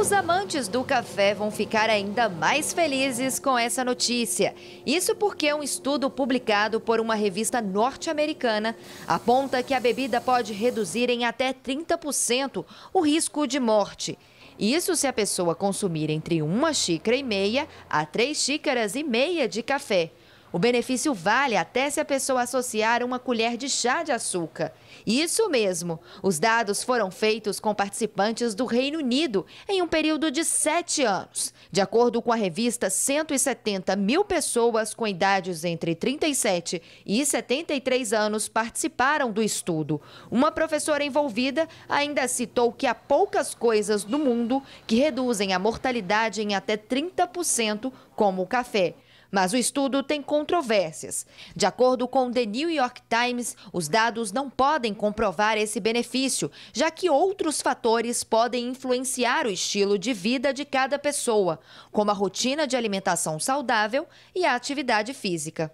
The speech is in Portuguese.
Os amantes do café vão ficar ainda mais felizes com essa notícia. Isso porque um estudo publicado por uma revista norte-americana aponta que a bebida pode reduzir em até 30% o risco de morte. Isso se a pessoa consumir entre uma xícara e meia a três xícaras e meia de café. O benefício vale até se a pessoa associar uma colher de chá de açúcar. Isso mesmo! Os dados foram feitos com participantes do Reino Unido em um período de sete anos. De acordo com a revista, 170 mil pessoas com idades entre 37 e 73 anos participaram do estudo. Uma professora envolvida ainda citou que há poucas coisas no mundo que reduzem a mortalidade em até 30%, como o café. Mas o estudo tem controvérsias. De acordo com o The New York Times, os dados não podem comprovar esse benefício, já que outros fatores podem influenciar o estilo de vida de cada pessoa, como a rotina de alimentação saudável e a atividade física.